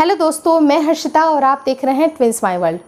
hello दोस्तों मैं हर्षिता और आप देख रहे हैं ट्विंस माई वर्ल्ड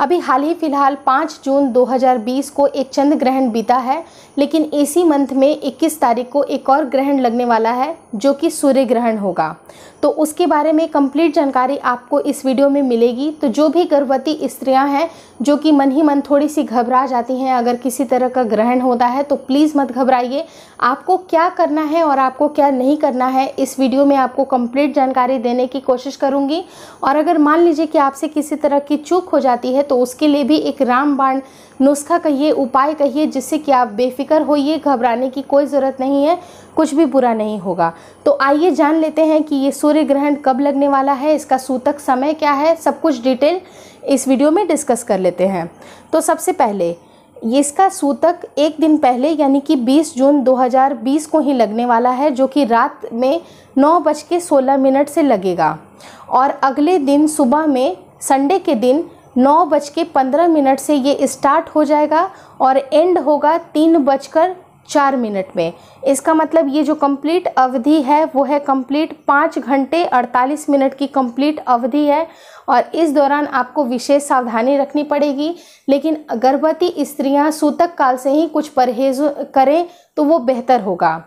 अभी हाल ही फ़िलहाल 5 जून 2020 को एक चंद्र ग्रहण बीता है लेकिन इसी मंथ में 21 तारीख को एक और ग्रहण लगने वाला है जो कि सूर्य ग्रहण होगा तो उसके बारे में कंप्लीट जानकारी आपको इस वीडियो में मिलेगी तो जो भी गर्भवती स्त्रियां हैं जो कि मन ही मन थोड़ी सी घबरा जाती हैं अगर किसी तरह का ग्रहण होता है तो प्लीज़ मत घबराइए आपको क्या करना है और आपको क्या नहीं करना है इस वीडियो में आपको कंप्लीट जानकारी देने की कोशिश करूँगी और अगर मान लीजिए कि आपसे किसी तरह की चूक हो जाती है तो उसके लिए भी एक रामबाण नुस्खा कहिए उपाय कहिए जिससे कि आप बेफिक्र होइए घबराने की कोई ज़रूरत नहीं है कुछ भी बुरा नहीं होगा तो आइए जान लेते हैं कि ये सूर्य ग्रहण कब लगने वाला है इसका सूतक समय क्या है सब कुछ डिटेल इस वीडियो में डिस्कस कर लेते हैं तो सबसे पहले ये इसका सूतक एक दिन पहले यानी कि 20 जून 2020 को ही लगने वाला है जो कि रात में नौ बज के सोलह मिनट से लगेगा और अगले दिन सुबह में संडे के दिन नौ बज के पंद्रह मिनट से ये स्टार्ट हो जाएगा और एंड होगा तीन बजकर चार मिनट में इसका मतलब ये जो कंप्लीट अवधि है वो है कंप्लीट पाँच घंटे अड़तालीस मिनट की कंप्लीट अवधि है और इस दौरान आपको विशेष सावधानी रखनी पड़ेगी लेकिन गर्भवती स्त्रियां सूतक काल से ही कुछ परहेज करें तो वो बेहतर होगा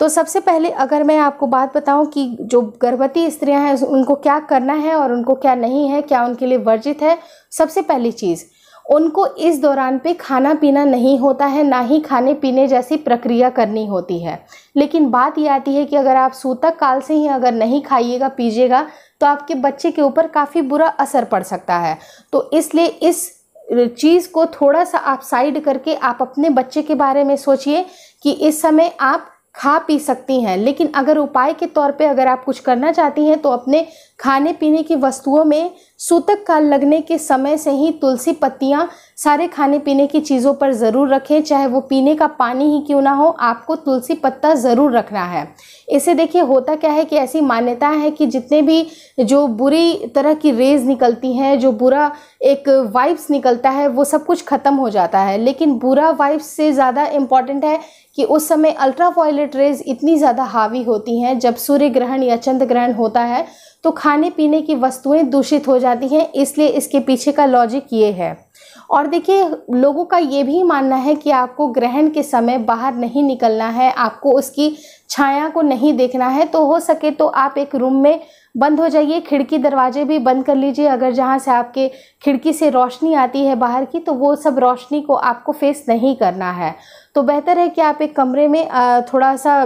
तो सबसे पहले अगर मैं आपको बात बताऊं कि जो गर्भवती स्त्रियां हैं उनको क्या करना है और उनको क्या नहीं है क्या उनके लिए वर्जित है सबसे पहली चीज़ उनको इस दौरान पे खाना पीना नहीं होता है ना ही खाने पीने जैसी प्रक्रिया करनी होती है लेकिन बात ये आती है कि अगर आप सूतक काल से ही अगर नहीं खाइएगा पीजिएगा तो आपके बच्चे के ऊपर काफ़ी बुरा असर पड़ सकता है तो इसलिए इस चीज़ को थोड़ा सा आप साइड करके आप अपने बच्चे के बारे में सोचिए कि इस समय आप खा पी सकती हैं लेकिन अगर उपाय के तौर पे अगर आप कुछ करना चाहती हैं तो अपने खाने पीने की वस्तुओं में सूतक काल लगने के समय से ही तुलसी पत्तियाँ सारे खाने पीने की चीज़ों पर ज़रूर रखें चाहे वो पीने का पानी ही क्यों ना हो आपको तुलसी पत्ता ज़रूर रखना है इसे देखिए होता क्या है कि ऐसी मान्यता है कि जितने भी जो बुरी तरह की रेज निकलती हैं जो बुरा एक वाइब्स निकलता है वो सब कुछ ख़त्म हो जाता है लेकिन बुरा वाइब्स से ज़्यादा इम्पॉर्टेंट है कि उस समय अल्ट्रा वायलेट रेज इतनी ज़्यादा हावी होती हैं जब सूर्य ग्रहण या चंद्र ग्रहण होता है तो खाने पीने की वस्तुएं दूषित हो जाती हैं इसलिए इसके पीछे का लॉजिक ये है और देखिए लोगों का ये भी मानना है कि आपको ग्रहण के समय बाहर नहीं निकलना है आपको उसकी छाया को नहीं देखना है तो हो सके तो आप एक रूम में बंद हो जाइए खिड़की दरवाजे भी बंद कर लीजिए अगर जहाँ से आपके खिड़की से रोशनी आती है बाहर की तो वो सब रोशनी को आपको फेस नहीं करना है तो बेहतर है कि आप एक कमरे में थोड़ा सा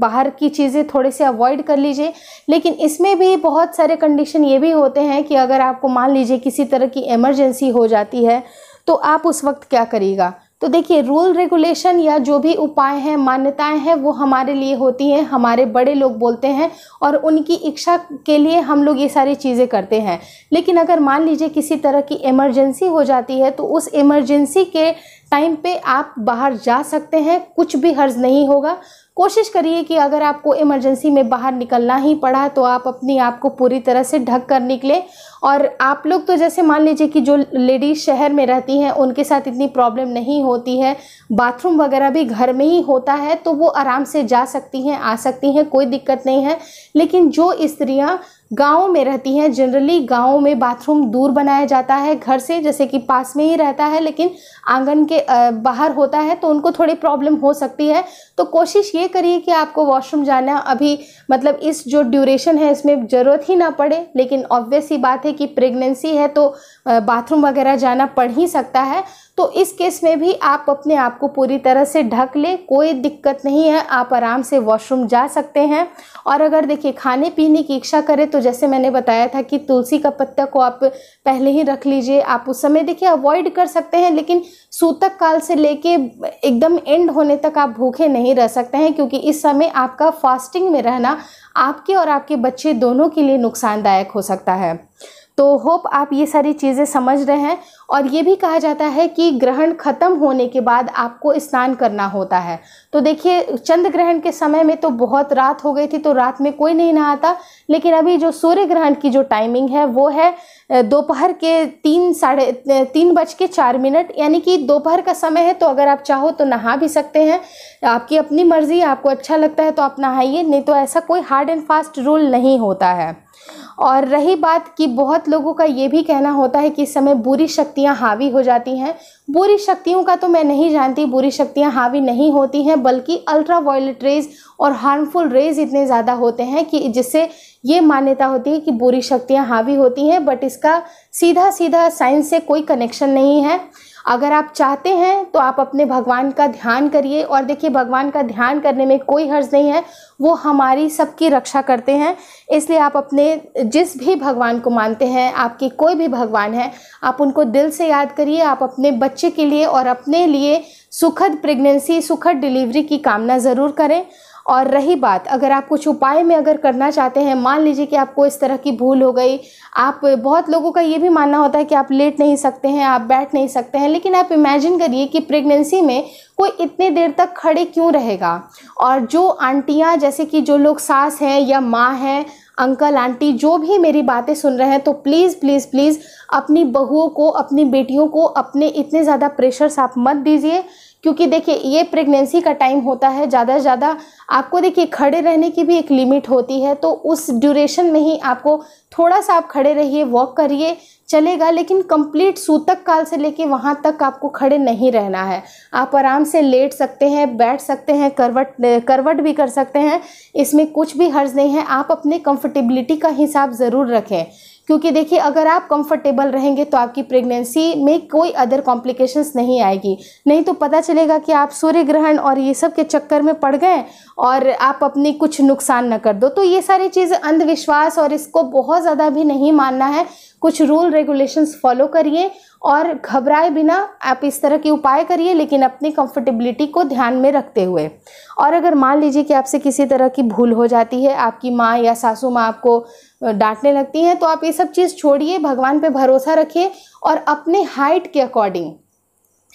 बाहर की चीज़ें थोड़े से अवॉइड कर लीजिए लेकिन इसमें भी बहुत सारे कंडीशन ये भी होते हैं कि अगर आपको मान लीजिए किसी तरह की इमरजेंसी हो जाती है तो आप उस वक्त क्या करिएगा तो देखिए रूल रेगुलेशन या जो भी उपाय हैं मान्यताएं हैं वो हमारे लिए होती हैं हमारे बड़े लोग बोलते हैं और उनकी इच्छा के लिए हम लोग ये सारी चीज़ें करते हैं लेकिन अगर मान लीजिए किसी तरह की इमरजेंसी हो जाती है तो उस इमरजेंसी के टाइम पे आप बाहर जा सकते हैं कुछ भी हर्ज नहीं होगा कोशिश करिए कि अगर आपको इमरजेंसी में बाहर निकलना ही पड़ा तो आप अपनी आप को पूरी तरह से ढक कर निकले और आप लोग तो जैसे मान लीजिए कि जो लेडीज़ शहर में रहती हैं उनके साथ इतनी प्रॉब्लम नहीं होती है बाथरूम वगैरह भी घर में ही होता है तो वो आराम से जा सकती हैं आ सकती हैं कोई दिक्कत नहीं है लेकिन जो स्त्रियाँ गाँव में रहती हैं जनरली गाँव में बाथरूम दूर बनाया जाता है घर से जैसे कि पास में ही रहता है लेकिन आंगन के बाहर होता है तो उनको थोड़ी प्रॉब्लम हो सकती है तो कोशिश ये ये करिए कि आपको वॉशरूम जाना अभी मतलब इस जो ड्यूरेशन है इसमें ज़रूरत ही ना पड़े लेकिन ऑब्वियस ही बात है कि प्रेगनेंसी है तो बाथरूम वगैरह जाना पड़ ही सकता है तो इस केस में भी आप अपने आप को पूरी तरह से ढक ले कोई दिक्कत नहीं है आप आराम से वॉशरूम जा सकते हैं और अगर देखिए खाने पीने की इच्छा करें तो जैसे मैंने बताया था कि तुलसी का पत्ता को आप पहले ही रख लीजिए आप उस समय देखिए अवॉइड कर सकते हैं लेकिन सूतक काल से लेके एकदम एंड होने तक आप भूखे नहीं रह सकते हैं क्योंकि इस समय आपका फास्टिंग में रहना आपके और आपके बच्चे दोनों के लिए नुकसानदायक हो सकता है तो होप आप ये सारी चीज़ें समझ रहे हैं और ये भी कहा जाता है कि ग्रहण ख़त्म होने के बाद आपको स्नान करना होता है तो देखिए चंद्र ग्रहण के समय में तो बहुत रात हो गई थी तो रात में कोई नहीं नहाता लेकिन अभी जो सूर्य ग्रहण की जो टाइमिंग है वो है दोपहर के तीन साढ़े तीन बज के चार मिनट यानी कि दोपहर का समय है तो अगर आप चाहो तो नहा भी सकते हैं आपकी अपनी मर्ज़ी आपको अच्छा लगता है तो आप नहाइए नहीं तो ऐसा कोई हार्ड एंड फास्ट रूल नहीं होता है और रही बात कि बहुत लोगों का ये भी कहना होता है कि इस समय बुरी शक्तियाँ हावी हो जाती हैं बुरी शक्तियों का तो मैं नहीं जानती बुरी शक्तियाँ हावी नहीं होती हैं बल्कि अल्ट्रा वायलेट रेज और हार्मफुल रेज इतने ज़्यादा होते हैं कि जिससे ये मान्यता होती है कि बुरी शक्तियाँ हावी होती हैं बट इसका सीधा सीधा साइंस से कोई कनेक्शन नहीं है अगर आप चाहते हैं तो आप अपने भगवान का ध्यान करिए और देखिए भगवान का ध्यान करने में कोई हर्ज नहीं है वो हमारी सबकी रक्षा करते हैं इसलिए आप अपने जिस भी भगवान को मानते हैं आपके कोई भी भगवान है आप उनको दिल से याद करिए आप अपने बच्चे के लिए और अपने लिए सुखद प्रेगनेंसी सुखद डिलीवरी की कामना ज़रूर करें और रही बात अगर आप कुछ उपाय में अगर करना चाहते हैं मान लीजिए कि आपको इस तरह की भूल हो गई आप बहुत लोगों का ये भी मानना होता है कि आप लेट नहीं सकते हैं आप बैठ नहीं सकते हैं लेकिन आप इमेजिन करिए कि प्रेगनेंसी में कोई इतने देर तक खड़े क्यों रहेगा और जो आंटियाँ जैसे कि जो लोग सास हैं या माँ हैं अंकल आंटी जो भी मेरी बातें सुन रहे हैं तो प्लीज़ प्लीज़ प्लीज़ अपनी बहुओं को अपनी बेटियों को अपने इतने ज़्यादा प्रेशर्स आप मत दीजिए क्योंकि देखिए ये प्रेगनेंसी का टाइम होता है ज़्यादा से ज़्यादा आपको देखिए खड़े रहने की भी एक लिमिट होती है तो उस ड्यूरेशन में ही आपको थोड़ा सा आप खड़े रहिए वॉक करिए चलेगा लेकिन कंप्लीट सूतक काल से लेके वहाँ तक आपको खड़े नहीं रहना है आप आराम से लेट सकते हैं बैठ सकते हैं करवट करवट भी कर सकते हैं इसमें कुछ भी हर्ज नहीं है आप अपने कंफर्टेबिलिटी का हिसाब ज़रूर रखें क्योंकि देखिए अगर आप कंफर्टेबल रहेंगे तो आपकी प्रेगनेंसी में कोई अदर कॉम्प्लिकेशंस नहीं आएगी नहीं तो पता चलेगा कि आप सूर्य ग्रहण और ये सब के चक्कर में पड़ गए और आप अपनी कुछ नुकसान न कर दो तो ये सारी चीज़ अंधविश्वास और इसको बहुत ज़्यादा भी नहीं मानना है कुछ रूल रेगुलेशंस फॉलो करिए और घबराए बिना आप इस तरह के उपाय करिए लेकिन अपनी कंफर्टेबिलिटी को ध्यान में रखते हुए और अगर मान लीजिए कि आपसे किसी तरह की भूल हो जाती है आपकी माँ या सासू माँ आपको डांटने लगती हैं तो आप ये सब चीज़ छोड़िए भगवान पे भरोसा रखिए और अपने हाइट के अकॉर्डिंग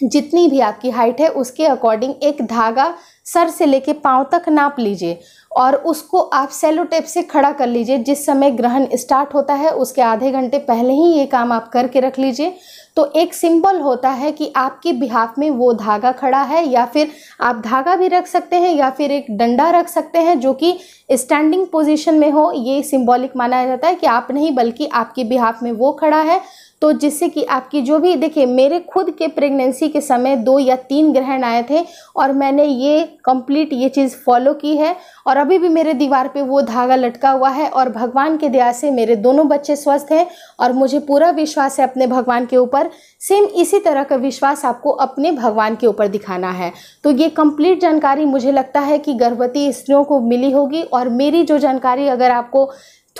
जितनी भी आपकी हाइट है उसके अकॉर्डिंग एक धागा सर से लेके पाँव तक नाप लीजिए और उसको आप सेलो टेप से खड़ा कर लीजिए जिस समय ग्रहण स्टार्ट होता है उसके आधे घंटे पहले ही ये काम आप करके रख लीजिए तो एक सिंबल होता है कि आपके बिहाफ में वो धागा खड़ा है या फिर आप धागा भी रख सकते हैं या फिर एक डंडा रख सकते हैं जो कि स्टैंडिंग पोजिशन में हो ये सिम्बॉलिक माना जाता है कि आप नहीं बल्कि आपके बिहाफ में वो खड़ा है तो जिससे कि आपकी जो भी देखिए मेरे खुद के प्रेगनेंसी के समय दो या तीन ग्रहण आए थे और मैंने ये कंप्लीट ये चीज़ फॉलो की है और अभी भी मेरे दीवार पे वो धागा लटका हुआ है और भगवान के दया से मेरे दोनों बच्चे स्वस्थ हैं और मुझे पूरा विश्वास है अपने भगवान के ऊपर सेम इसी तरह का विश्वास आपको अपने भगवान के ऊपर दिखाना है तो ये कंप्लीट जानकारी मुझे लगता है कि गर्भवती स्त्रियों को मिली होगी और मेरी जो जानकारी अगर आपको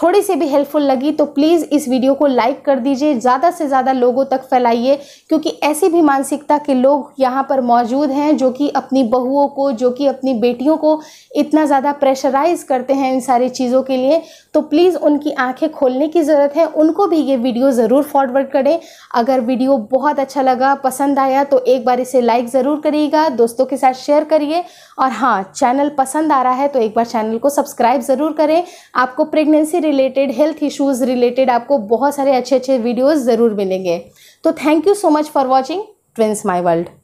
थोड़ी सी भी हेल्पफुल लगी तो प्लीज़ इस वीडियो को लाइक कर दीजिए ज़्यादा से ज़्यादा लोगों तक फैलाइए क्योंकि ऐसी भी मानसिकता के लोग यहाँ पर मौजूद हैं जो कि अपनी बहुओं को जो कि अपनी बेटियों को इतना ज़्यादा प्रेशराइज करते हैं इन सारी चीज़ों के लिए तो प्लीज़ उनकी आँखें खोलने की ज़रूरत है उनको भी ये वीडियो ज़रूर फॉरवर्ड करें अगर वीडियो बहुत अच्छा लगा पसंद आया तो एक बार इसे लाइक ज़रूर करिएगा दोस्तों के साथ शेयर करिए और हाँ चैनल पसंद आ रहा है तो एक बार चैनल को सब्सक्राइब ज़रूर करें आपको pregnancy related health issues related आपको बहुत सारे अच्छे अच्छे वीडियोज़ ज़रूर मिलेंगे तो thank you so much for watching twins my world